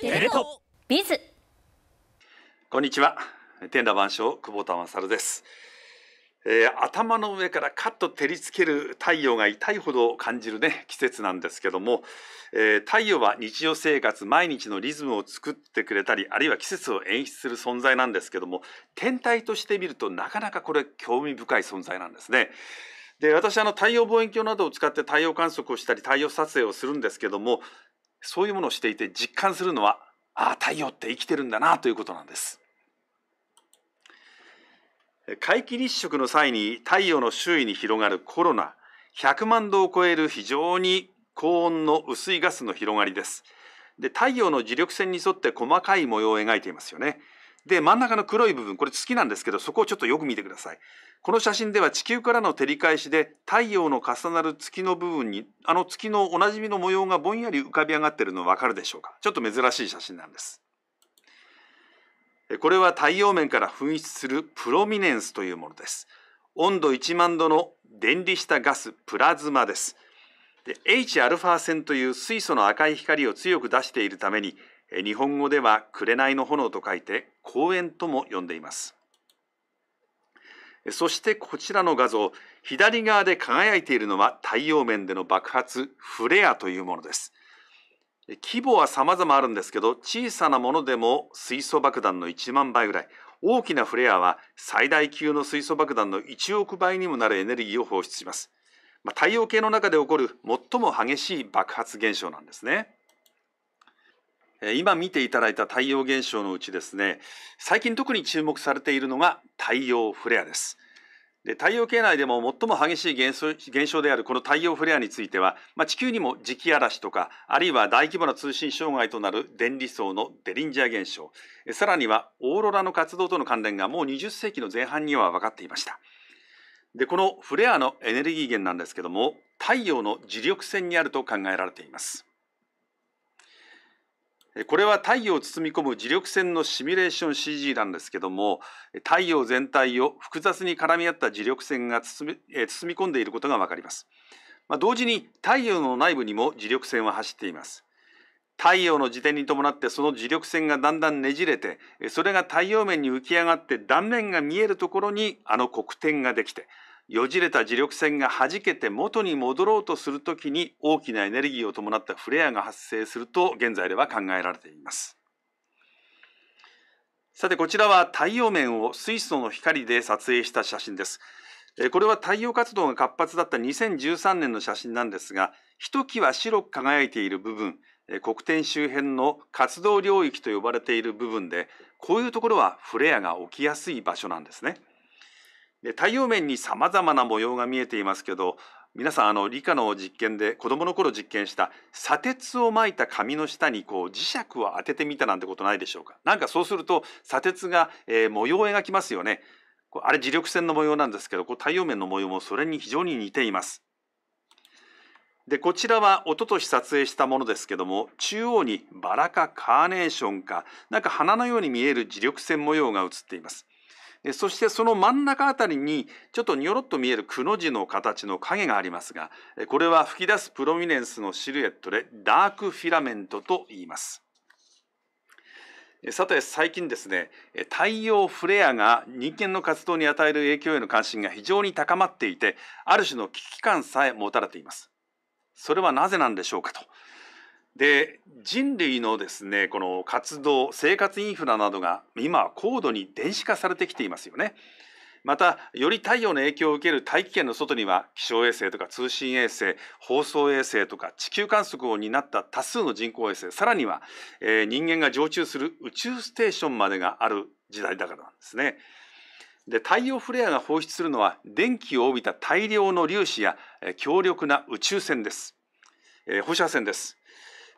テレ東ビズこんにちは天田万象久保田勝です、えー、頭の上からカッと照りつける太陽が痛いほど感じるね季節なんですけども、えー、太陽は日常生活毎日のリズムを作ってくれたりあるいは季節を演出する存在なんですけども天体として見るとなかなかこれ興味深い存在なんですね。で私あの太陽望遠鏡などを使って太陽観測をしたり太陽撮影をするんですけどもそういうものをしていて実感するのはああ太陽って生きてるんだなということなんです皆既日食の際に太陽の周囲に広がるコロナ100万度を超える非常に高温の薄いガスの広がりですで太陽の磁力線に沿って細かい模様を描いていますよねで真ん中の黒い部分これ月なんですけどそこをちょっとよく見てくださいこの写真では地球からの照り返しで太陽の重なる月の部分にあの月のおなじみの模様がぼんやり浮かび上がっているのわかるでしょうかちょっと珍しい写真なんですこれは太陽面から噴出するプロミネンスというものです温度1万度の電離したガスプラズマですで Hα 線という水素の赤い光を強く出しているために日本語では紅の炎と書いて公園とも呼んでいますそしてこちらの画像左側で輝いているのは太陽面での爆発フレアというものです規模は様々あるんですけど小さなものでも水素爆弾の1万倍ぐらい大きなフレアは最大級の水素爆弾の1億倍にもなるエネルギーを放出します、まあ、太陽系の中で起こる最も激しい爆発現象なんですね今見ていただいた太陽現象のうちですね最近特に注目されているのが太陽フレアですで太陽系内でも最も激しい現象現象であるこの太陽フレアについては、まあ、地球にも磁気嵐とかあるいは大規模な通信障害となる電離層のデリンジャー現象さらにはオーロラの活動との関連がもう20世紀の前半には分かっていましたでこのフレアのエネルギー源なんですけども太陽の磁力線にあると考えられていますこれは太陽を包み込む磁力線のシミュレーション CG なんですけども太陽全体を複雑に絡み合った磁力線が包み包み込んでいることがわかります、まあ、同時に太陽の内部にも磁力線は走っています太陽の自転に伴ってその磁力線がだんだんねじれてそれが太陽面に浮き上がって断面が見えるところにあの黒点ができてよじれた磁力線が弾けて元に戻ろうとするときに大きなエネルギーを伴ったフレアが発生すると現在では考えられています。さてこちらは太陽面を水素の光で撮影した写真です。これは太陽活動が活発だった2013年の写真なんですがひときわ白く輝いている部分黒点周辺の活動領域と呼ばれている部分でこういうところはフレアが起きやすい場所なんですね。で太陽面にさまざまな模様が見えていますけど皆さんあの理科の実験で子どもの頃実験した砂鉄をまいた紙の下にこう磁石を当ててみたなんてことないでしょうかなんかそうすると砂鉄が、えー、模様を描きますよねこあれ磁力線の模様なんですけどこう太陽面の模様もそれに非常に似ていますでこちらはおととし撮影したものですけども中央にバラかカーネーションかなんか花のように見える磁力線模様が映っていますそしてその真ん中あたりにちょっとにょろっと見えるくの字の形の影がありますがこれは吹き出すプロミネンスのシルエットでダークフィラメントと言います。さて最近ですね太陽フレアが人間の活動に与える影響への関心が非常に高まっていてある種の危機感さえ持たれています。それはなぜなんでしょうかと。で人類のですねこの活動生活インフラなどが今高度に電子化されてきていますよね。またより太陽の影響を受ける大気圏の外には気象衛星とか通信衛星放送衛星とか地球観測を担った多数の人工衛星さらには、えー、人間が常駐する宇宙ステーションまでがある時代だからなんですね。で太陽フレアが放出するのは電気を帯びた大量の粒子や強力な宇宙船です、えー、放射線です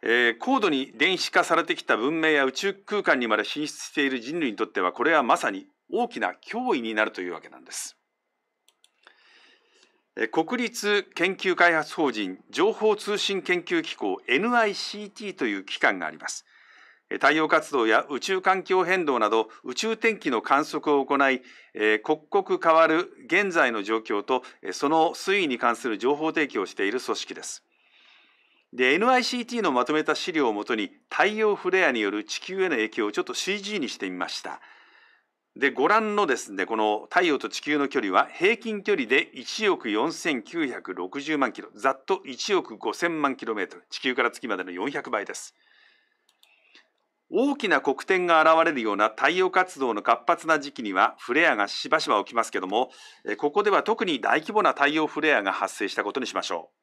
えー、高度に電子化されてきた文明や宇宙空間にまで進出している人類にとってはこれはまさに大きな脅威になるというわけなんです。国立研究開発法人情報通信研究機構 NICT という機関があります。太陽活動や宇宙環境変動など宇宙天気の観測を行い、えー、刻々変わる現在の状況とその推移に関する情報提供をしている組織です。で NICT のまとめた資料をもとに太陽フレアによる地球への影響をちょっと CG にしてみましたでご覧のですねこの太陽と地球の距離は平均距離で1億4960万キロざっと1億5000万キロメートル地球から月までの400倍です大きな黒点が現れるような太陽活動の活発な時期にはフレアがしばしば起きますけどもここでは特に大規模な太陽フレアが発生したことにしましょう。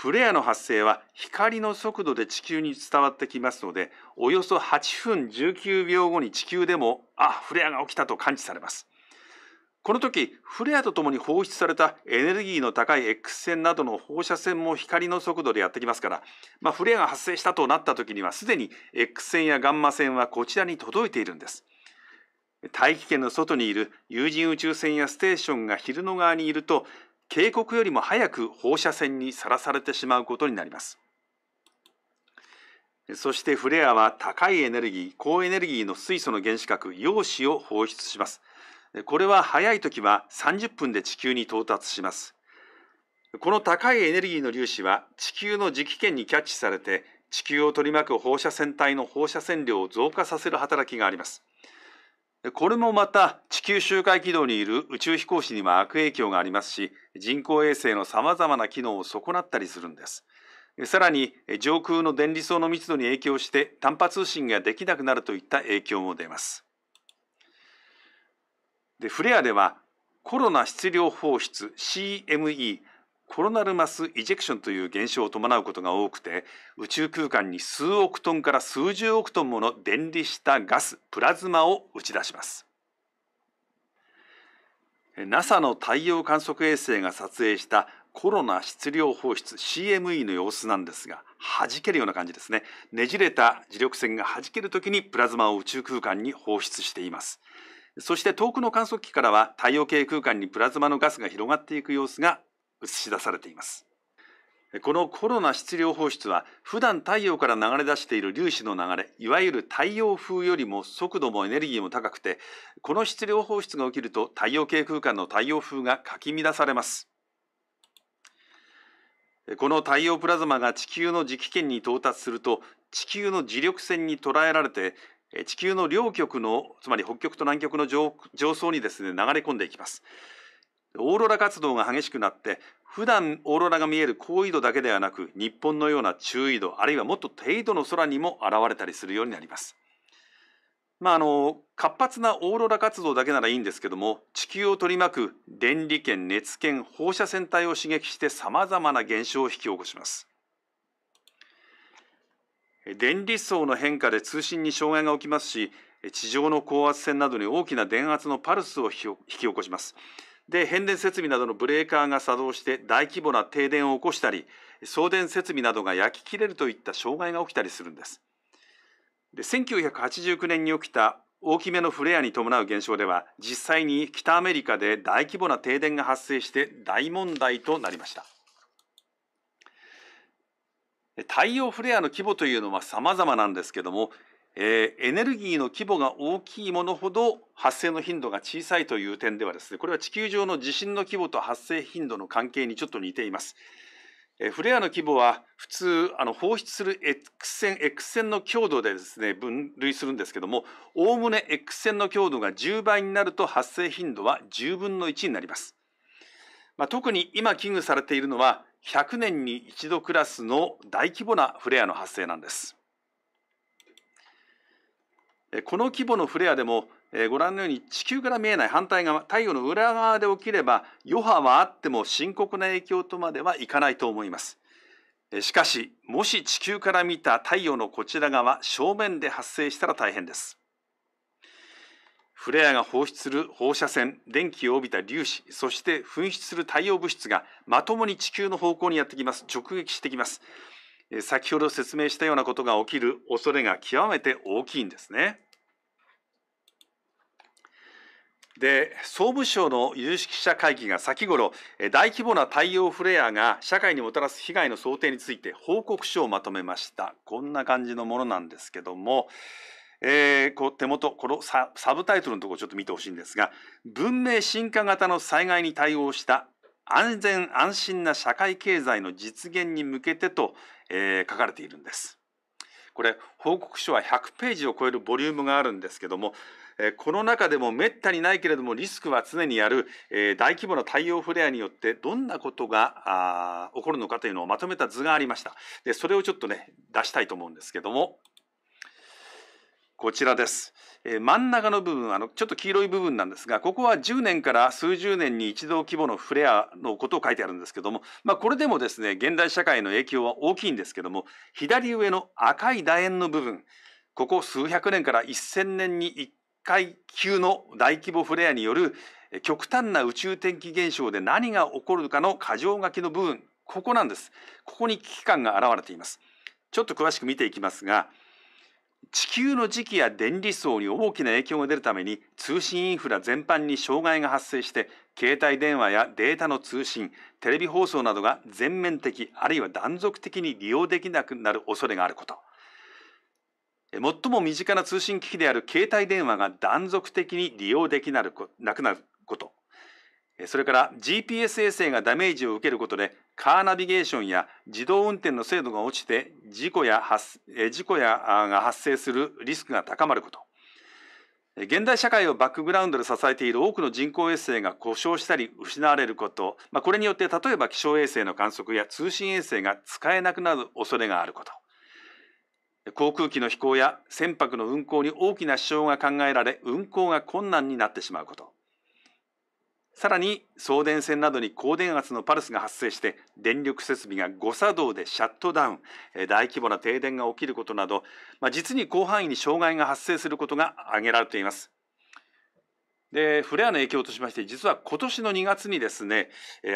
フレアの発生は光の速度で地球に伝わってきますのでおよそ8分19秒後に地球でもあフレアが起きたと感知されますこの時フレアとともに放出されたエネルギーの高い X 線などの放射線も光の速度でやってきますから、まあ、フレアが発生したとなった時にはすでに X 線やガンマ線はこちらに届いているんです大気圏の外にいる有人宇宙船やステーションが昼の側にいると警告よりも早く放射線にさらされてしまうことになりますそしてフレアは高いエネルギー高エネルギーの水素の原子核陽子を放出しますこれは早い時は30分で地球に到達しますこの高いエネルギーの粒子は地球の磁気圏にキャッチされて地球を取り巻く放射線体の放射線量を増加させる働きがありますこれもまた地球周回軌道にいる宇宙飛行士には悪影響がありますし人工衛星のさまざまな機能を損なったりするんですさらに上空の電離層の密度に影響して短波通信ができなくなるといった影響も出ますでフレアではコロナ質量放出 CME コロナルマスイジェクションという現象を伴うことが多くて宇宙空間に数億トンから数十億トンもの電離したガスプラズマを打ち出します NASA の太陽観測衛星が撮影したコロナ質量放出 CME の様子なんですが弾けるような感じですねねじれた磁力線が弾けるときにプラズマを宇宙空間に放出していますそして遠くの観測機からは太陽系空間にプラズマのガスが広がっていく様子が映し出されていますこのコロナ質量放出は普段太陽から流れ出している粒子の流れいわゆる太陽風よりも速度もエネルギーも高くてこの質量放出が起きると太陽系空間の太陽風がかき乱されますこの太陽プラズマが地球の磁気圏に到達すると地球の磁力線に捉えられて地球の両極のつまり北極と南極の上層にですね流れ込んでいきますオーロラ活動が激しくなって普段オーロラが見える高緯度だけではなく日本のような中緯度あるいはもっと低緯度の空にも現れたりするようになります。まあ、あの活発なオーロラ活動だけならいいんですけども地球を取り巻く電離圏熱圏放射線帯を刺激してさまざまな現象を引き起こします。電離層の変化で通信に障害が起きますし地上の高圧線などに大きな電圧のパルスを引き起こします。で変電設備などのブレーカーが作動して大規模な停電を起こしたり送電設備などが焼き切れるといった障害が起きたりするんですで1989年に起きた大きめのフレアに伴う現象では実際に北アメリカで大規模な停電が発生して大問題となりました太陽フレアの規模というのは様々なんですけどもえー、エネルギーの規模が大きいものほど発生の頻度が小さいという点ではですねこれは地球上の地震の規模と発生頻度の関係にちょっと似ています。えフレアの規模は普通あの放出する X 線 X 線の強度でですね分類するんですけどもおおむね X 線の強度が10倍になると発生頻度は10分の1になります、まあ、特に今危惧されているのは100年に一度クラスの大規模なフレアの発生なんですこの規模のフレアでもご覧のように地球から見えない反対側太陽の裏側で起きれば余波はあっても深刻な影響とまではいかないと思いますしかしもし地球から見た太陽のこちら側正面で発生したら大変ですフレアが放出する放射線電気を帯びた粒子そして噴出する太陽物質がまともに地球の方向にやってきます直撃してきます先ほど説明したようなことが起きる恐れが極めて大きいんですね。で総務省の有識者会議が先頃大規模な太陽フレアが社会にもたらす被害の想定について報告書をまとめましたこんな感じのものなんですけども、えー、こう手元このサブタイトルのところちょっと見てほしいんですが「文明進化型の災害に対応した安全安心な社会経済の実現に向けて」とえー、書かれているんです。これ報告書は100ページを超えるボリュームがあるんですけども、えー、この中でもめったにないけれどもリスクは常にある、えー、大規模な太陽フレアによってどんなことが起こるのかというのをまとめた図がありましたでそれをちょっとね出したいと思うんですけどもこちらです。え真ん中の部分あのちょっと黄色い部分なんですがここは10年から数十年に一度規模のフレアのことを書いてあるんですけども、まあ、これでもですね現代社会の影響は大きいんですけども左上の赤い楕円の部分ここ数百年から1,000年に1回級の大規模フレアによる極端な宇宙天気現象で何が起こるかの過剰書きの部分ここなんですここに危機感が現れていますちょっと詳しく見ていきますが地球の磁気や電離層に大きな影響が出るために通信インフラ全般に障害が発生して携帯電話やデータの通信テレビ放送などが全面的あるいは断続的に利用できなくなる恐れがあること最も身近な通信機器である携帯電話が断続的に利用できなくなることそれから GPS 衛星がダメージを受けることでカーナビゲーションや自動運転の精度が落ちて事故や発事故やが発生するリスクが高まること現代社会をバックグラウンドで支えている多くの人工衛星が故障したり失われること、まあ、これによって例えば気象衛星の観測や通信衛星が使えなくなる恐れがあること航空機の飛行や船舶の運航に大きな支障が考えられ運航が困難になってしまうことさらに送電線などに高電圧のパルスが発生して電力設備が誤作動でシャットダウン大規模な停電が起きることなど、まあ、実に広範囲に障害が発生することが挙げられていますでフレアの影響としまして実は今年の2月にですね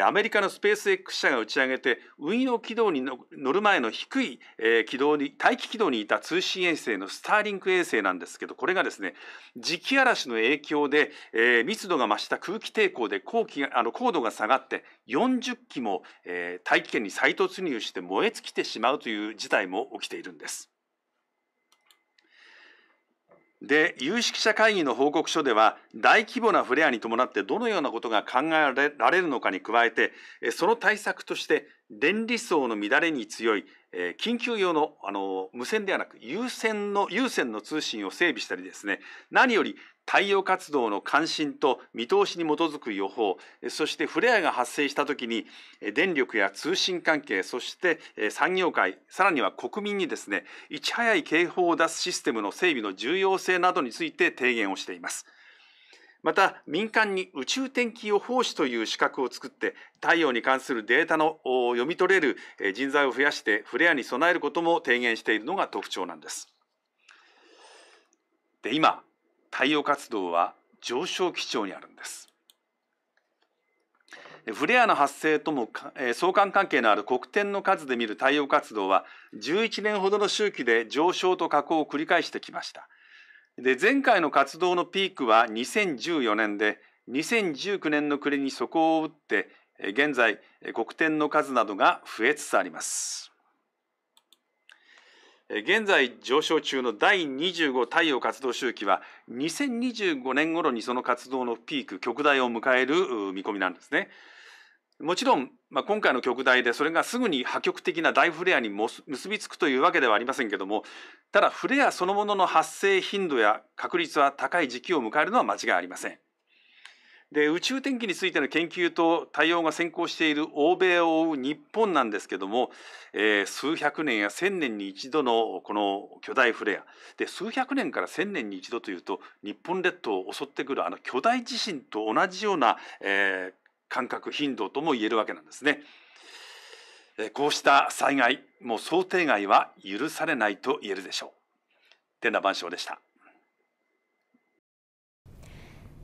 アメリカのスペース X 社が打ち上げて運用軌道に乗る前の低い軌道に大気軌道にいた通信衛星のスターリンク衛星なんですけどこれがですね磁気嵐の影響で、えー、密度が増した空気抵抗で高気があの高度が下がって40機も、えー、大気圏に再突入して燃え尽きてしまうという事態も起きているんです。で有識者会議の報告書では大規模なフレアに伴ってどのようなことが考えられるのかに加えてその対策として電離層の乱れに強い緊急用のあの無線ではなく有線の有線の通信を整備したりですね何より太陽活動の関心と見通しに基づく予報そしてフレアが発生した時に電力や通信関係そして産業界さらには国民にですねいち早い警報を出すシステムの整備の重要性などについて提言をしています。また民間に宇宙天気予報士という資格を作って太陽に関するデータの読み取れる人材を増やしてフレアに備えることも提言しているのが特徴なんです。で今太陽活動は上昇基調にあるんです。フレアの発生とも相関関係のある黒点の数で見る太陽活動は11年ほどの周期で上昇と下降を繰り返してきました。で前回の活動のピークは2014年で2019年の暮れに底を打って現在黒点の数などが増えつつあります現在上昇中の第25太陽活動周期は2025年頃にその活動のピーク極大を迎える見込みなんですねもちろん、まあ、今回の極大でそれがすぐに破局的な大フレアに結びつくというわけではありませんけどもただフレアそのものの発生頻度や確率は高い時期を迎えるのは間違いありません。で宇宙天気についての研究と対応が先行している欧米を追う日本なんですけども、えー、数百年や千年に一度のこの巨大フレアで数百年から千年に一度というと日本列島を襲ってくるあの巨大地震と同じような、えー、感覚頻度とも言えるわけなんですねこうした災害もう想定外は許されないと言えるでしょう天羅万象でした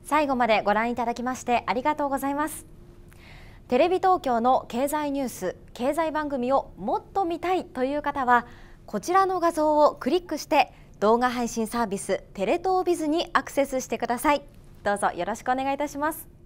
最後までご覧いただきましてありがとうございますテレビ東京の経済ニュース経済番組をもっと見たいという方はこちらの画像をクリックして動画配信サービステレ東ビズにアクセスしてくださいどうぞよろしくお願いいたします